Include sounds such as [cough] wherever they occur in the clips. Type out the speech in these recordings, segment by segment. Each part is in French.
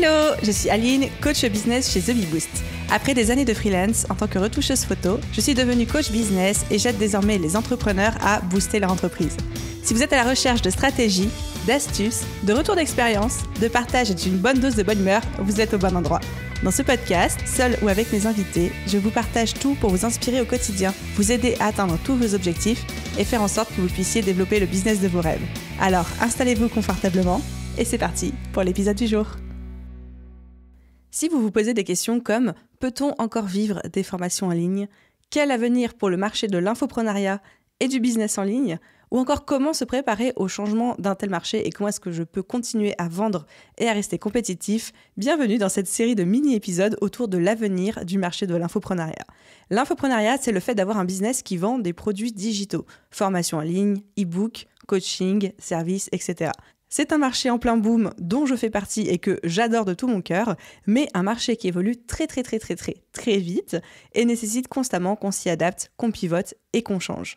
Hello, je suis Aline, coach business chez The Boost. Après des années de freelance en tant que retoucheuse photo, je suis devenue coach business et j'aide désormais les entrepreneurs à booster leur entreprise. Si vous êtes à la recherche de stratégies, d'astuces, de retours d'expérience, de partage et d'une bonne dose de bonne humeur, vous êtes au bon endroit. Dans ce podcast, seul ou avec mes invités, je vous partage tout pour vous inspirer au quotidien, vous aider à atteindre tous vos objectifs et faire en sorte que vous puissiez développer le business de vos rêves. Alors, installez-vous confortablement et c'est parti pour l'épisode du jour. Si vous vous posez des questions comme peut-on encore vivre des formations en ligne Quel avenir pour le marché de l'infoprenariat et du business en ligne Ou encore comment se préparer au changement d'un tel marché et comment est-ce que je peux continuer à vendre et à rester compétitif Bienvenue dans cette série de mini-épisodes autour de l'avenir du marché de l'infoprenariat. L'infoprenariat, c'est le fait d'avoir un business qui vend des produits digitaux, formations en ligne, e-book, coaching, services, etc. C'est un marché en plein boom dont je fais partie et que j'adore de tout mon cœur, mais un marché qui évolue très très très très très très vite et nécessite constamment qu'on s'y adapte, qu'on pivote et qu'on change.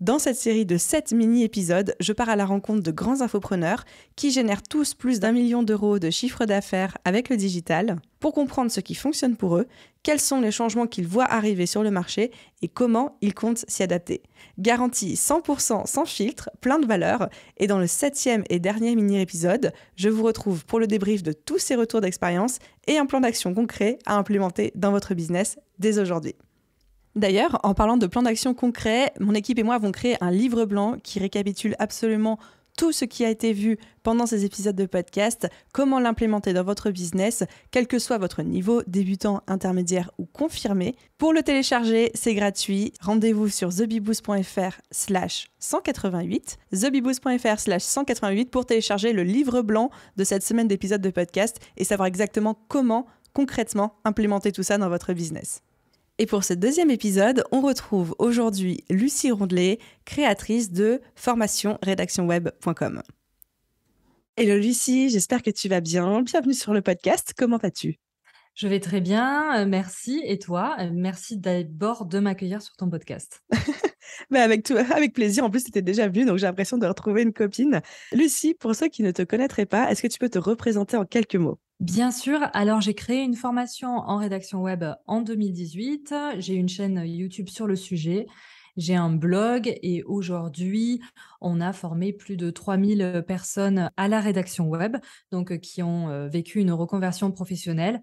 Dans cette série de 7 mini-épisodes, je pars à la rencontre de grands infopreneurs qui génèrent tous plus d'un million d'euros de chiffre d'affaires avec le digital pour comprendre ce qui fonctionne pour eux, quels sont les changements qu'ils voient arriver sur le marché et comment ils comptent s'y adapter. Garantie 100% sans filtre, plein de valeur. Et dans le septième et dernier mini-épisode, je vous retrouve pour le débrief de tous ces retours d'expérience et un plan d'action concret à implémenter dans votre business dès aujourd'hui. D'ailleurs, en parlant de plan d'action concret, mon équipe et moi avons créé un livre blanc qui récapitule absolument tout ce qui a été vu pendant ces épisodes de podcast, comment l'implémenter dans votre business, quel que soit votre niveau, débutant, intermédiaire ou confirmé. Pour le télécharger, c'est gratuit. Rendez-vous sur thebiboost.fr 188, thebiboost.fr slash 188 pour télécharger le livre blanc de cette semaine d'épisodes de podcast et savoir exactement comment concrètement implémenter tout ça dans votre business. Et pour ce deuxième épisode, on retrouve aujourd'hui Lucie Rondelet, créatrice de formationredactionweb.com. Hello Lucie, j'espère que tu vas bien. Bienvenue sur le podcast. Comment vas-tu je vais très bien, euh, merci. Et toi, euh, merci d'abord de m'accueillir sur ton podcast. [laughs] avec, toi, avec plaisir, en plus tu étais déjà venue, donc j'ai l'impression de retrouver une copine. Lucie, pour ceux qui ne te connaîtraient pas, est-ce que tu peux te représenter en quelques mots Bien sûr. Alors, j'ai créé une formation en rédaction web en 2018. J'ai une chaîne YouTube sur le sujet. J'ai un blog et aujourd'hui, on a formé plus de 3000 personnes à la rédaction web, donc euh, qui ont euh, vécu une reconversion professionnelle.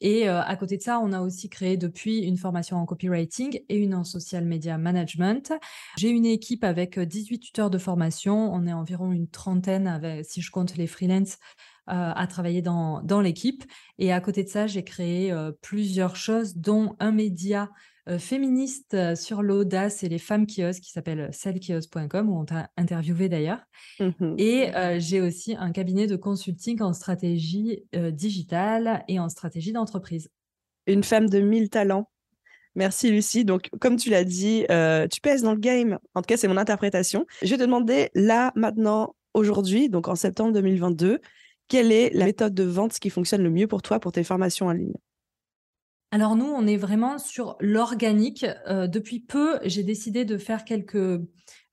Et euh, à côté de ça, on a aussi créé depuis une formation en copywriting et une en social media management. J'ai une équipe avec 18 tuteurs de formation. On est environ une trentaine, avec, si je compte les freelances, euh, à travailler dans, dans l'équipe. Et à côté de ça, j'ai créé euh, plusieurs choses, dont un média euh, féministe sur l'audace et les femmes qui osent qui s'appelle selkios.com, où on t'a interviewé d'ailleurs. Mmh et j'ai aussi un cabinet de consulting en stratégie digitale et en stratégie d'entreprise. Une femme de mille talents. Merci Lucie. Donc, comme tu l'as dit, tu pèses dans le game. En tout cas, c'est mon interprétation. Je vais te demander là, maintenant, aujourd'hui, donc en septembre 2022, quelle est la méthode de vente qui fonctionne le mieux pour toi pour tes formations en ligne alors nous, on est vraiment sur l'organique. Euh, depuis peu, j'ai décidé de faire quelques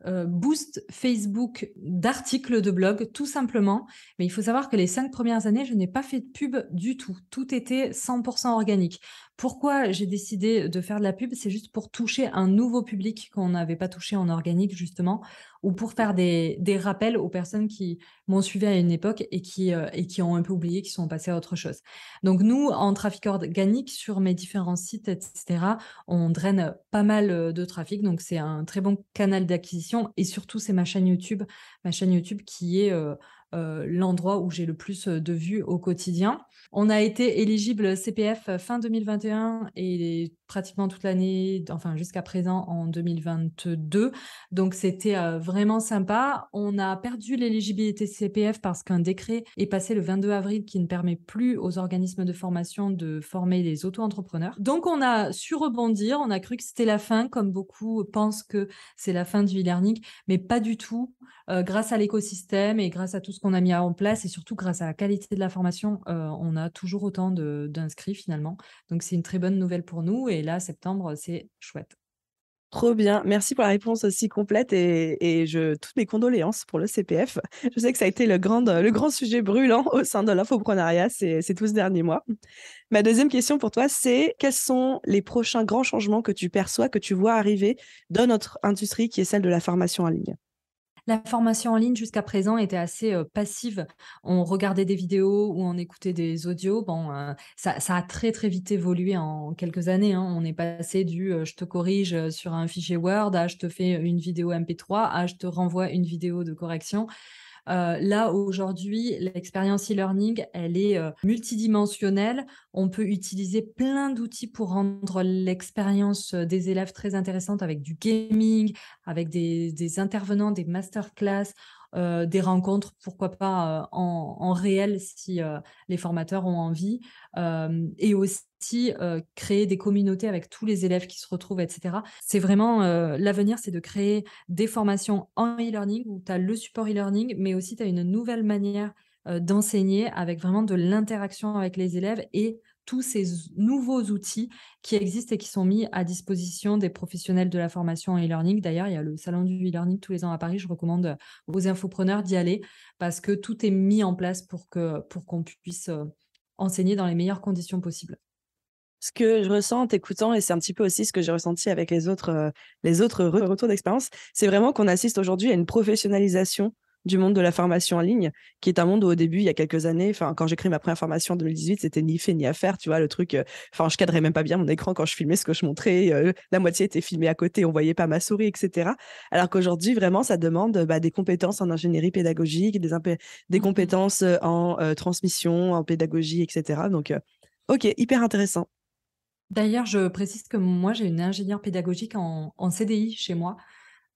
euh, boost Facebook d'articles de blog, tout simplement. Mais il faut savoir que les cinq premières années, je n'ai pas fait de pub du tout. Tout était 100% organique. Pourquoi j'ai décidé de faire de la pub C'est juste pour toucher un nouveau public qu'on n'avait pas touché en organique, justement, ou pour faire des, rappels aux personnes qui m'ont suivi à une époque et qui, euh, et qui ont un peu oublié, qui sont passées à autre chose. Donc, nous, en trafic organique, sur mes différents sites, etc., on draine pas mal euh, de trafic. Donc, c'est un très bon canal d'acquisition et surtout c'est ma chaîne YouTube, ma chaîne YouTube qui est euh, euh, l'endroit où j'ai le plus euh, de vues au quotidien. On a été éligible CPF fin 2021 et pratiquement toute l'année, enfin jusqu'à présent en 2022. Donc c'était euh, vraiment sympa. On a perdu l'éligibilité CPF parce qu'un décret est passé le 22 avril qui ne permet plus aux organismes de formation de former les auto-entrepreneurs. Donc on a su rebondir, on a cru que c'était la fin, comme beaucoup pensent que c'est la fin du e-learning, mais pas du tout. Euh, grâce à l'écosystème et grâce à tout ce qu'on a mis en place et surtout grâce à la qualité de la formation, euh, on a toujours autant d'inscrits finalement. Donc c'est une très bonne nouvelle pour nous. Et là, septembre, c'est chouette. Trop bien. Merci pour la réponse aussi complète et, je, toutes mes condoléances pour le CPF. Je sais que ça a été le grand, le grand sujet brûlant au sein de l'infoprenariat ces, ces derniers mois. Ma deuxième question pour toi, c'est quels sont les prochains grands changements que tu perçois, que tu vois arriver dans notre industrie qui est celle de la formation en ligne la formation en ligne jusqu'à présent était assez passive. On regardait des vidéos ou on écoutait des audios. Bon, ça, a très très vite évolué en quelques années. Hein. On est passé du je te corrige sur un fichier Word à je te fais une vidéo MP3 à je te renvoie une vidéo de correction. Euh, là, aujourd'hui, l'expérience e-learning, elle est euh, multidimensionnelle. On peut utiliser plein d'outils pour rendre l'expérience euh, des élèves très intéressante avec du gaming, avec des, des intervenants, des masterclass. Euh, des rencontres, pourquoi pas euh, en, réel si euh, les formateurs ont envie, et aussi créer des communautés avec tous les élèves qui se retrouvent, etc. C'est vraiment l'avenir, c'est de créer des formations en e-learning où tu as le support e-learning, mais aussi tu as une nouvelle manière d'enseigner avec vraiment de l'interaction avec les élèves et tous ces nouveaux outils qui existent et qui sont mis à disposition des professionnels de la formation en e-learning. D'ailleurs, il y a le salon du e-learning tous les ans à Paris. Je recommande aux infopreneurs d'y aller parce que tout est mis en place pour qu'on pour qu'on puisse euh, enseigner dans les meilleures conditions possibles ce que je ressens en écoutant et c'est un petit peu aussi ce que j'ai ressenti avec les autres, euh, les autres retours d'expérience, c'est vraiment qu'on assiste aujourd'hui à une professionnalisation du monde de la formation en ligne, qui est un monde où au début, il y a quelques années, enfin, quand j'ai créé ma première formation en 2018, c'était ni fait ni à faire, tu vois, le truc, euh, enfin, je cadrais même pas bien mon écran quand je filmais ce que je montrais, euh, la moitié était filmée à côté, on voyait pas ma souris, etc. Alors qu'aujourd'hui, vraiment, ça demande bah, des compétences en ingénierie pédagogique, des, mmh compétences euh, en transmission, en pédagogie, etc. Donc, ok, hyper intéressant. D'ailleurs, je précise que moi, j'ai une ingénieure pédagogique en, CDI chez moi.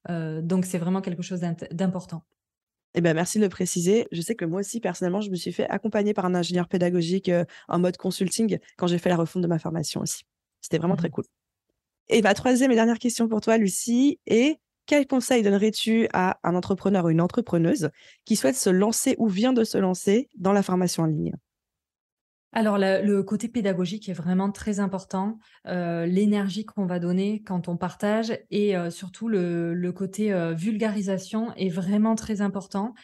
donc, c'est vraiment quelque chose d'important. Eh ben, merci de le préciser. Je sais que moi aussi, personnellement, je me suis fait accompagner par un ingénieur pédagogique euh, en mode consulting quand j'ai fait la refonte de ma formation aussi. C'était vraiment très mmh. cool. Et ma troisième et dernière question pour toi, Lucie, est quel conseil donnerais-tu à un entrepreneur ou une entrepreneuse qui souhaite se lancer ou vient de se lancer dans la formation en ligne alors, le côté pédagogique est vraiment très important, euh, l'énergie qu'on va donner quand on partage et euh, surtout le, côté euh, vulgarisation est vraiment très important.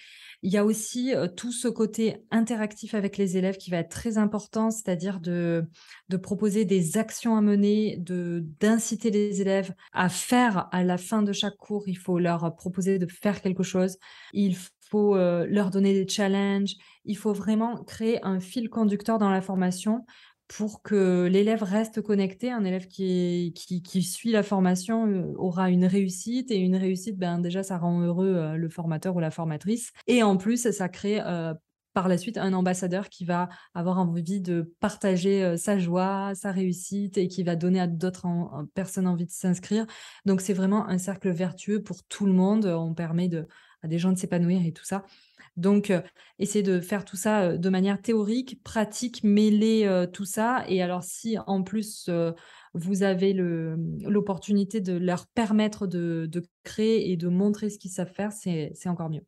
Il y a aussi euh, tout ce côté interactif avec les élèves qui va être très important, c'est-à-dire de, de proposer des actions à mener, de d'inciter les élèves à faire à la fin de chaque cours. Il faut leur proposer de faire quelque chose. Il faut euh, leur donner des challenges. Il faut vraiment créer un fil conducteur dans la formation pour que l'élève reste connecté. Un élève qui, qui, suit la formation euh, aura une réussite et une réussite, ben, déjà, ça rend heureux euh, le formateur ou la formatrice. Et en plus, ça crée euh, par la suite un ambassadeur qui va avoir envie de partager sa joie, sa réussite et qui va donner à d'autres personnes envie de s'inscrire. Donc c'est vraiment un cercle vertueux pour tout le monde. On permet de, à des gens de s'épanouir et tout ça. Donc, euh, essayez de faire tout ça euh, de manière théorique, pratique, mêler euh, tout ça. Et alors, si en plus vous avez l'opportunité de leur permettre de, de, créer et de montrer ce qu'ils savent faire, c'est encore mieux.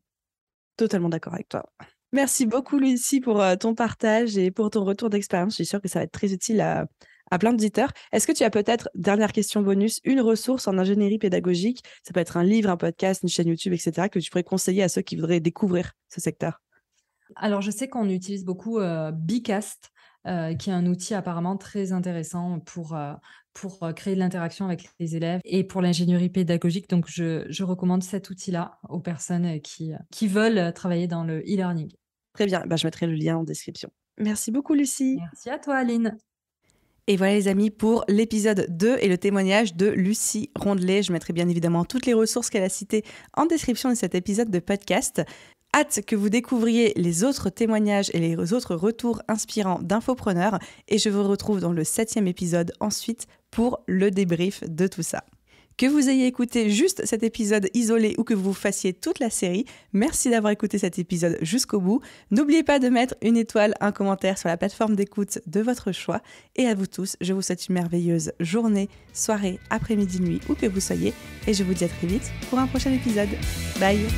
Totalement d'accord avec toi. Merci beaucoup, Lucie, pour ton partage et pour ton retour d'expérience. Je suis sûre que ça va être très utile à, à plein d'éditeurs. Est-ce que tu as peut-être, dernière question bonus, une ressource en ingénierie pédagogique Ça peut être un livre, un podcast, une chaîne YouTube, etc., que tu pourrais conseiller à ceux qui voudraient découvrir ce secteur alors, je sais qu'on utilise beaucoup euh, Bicast, euh, qui est un outil apparemment très intéressant pour, euh, pour euh, créer de l'interaction avec les élèves et pour l'ingénierie pédagogique. Donc, je, recommande cet outil-là aux personnes qui, qui veulent travailler dans le e-learning. Très bien, ben, je mettrai le lien en description. Merci beaucoup, Lucie. Merci à toi, Aline. Et voilà les amis pour l'épisode 2 et le témoignage de Lucie Rondelet. Je mettrai bien évidemment toutes les ressources qu'elle a citées en description de cet épisode de podcast. Hâte que vous découvriez les autres témoignages et les autres retours inspirants d'infopreneurs et je vous retrouve dans le septième épisode ensuite pour le débrief de tout ça. Que vous ayez écouté juste cet épisode isolé ou que vous fassiez toute la série, merci d'avoir écouté cet épisode jusqu'au bout. N'oubliez pas de mettre une étoile, un commentaire sur la plateforme d'écoute de votre choix. Et à vous tous, je vous souhaite une merveilleuse journée, soirée, après-midi, nuit, où que vous soyez. Et je vous dis à très vite pour un prochain épisode. Bye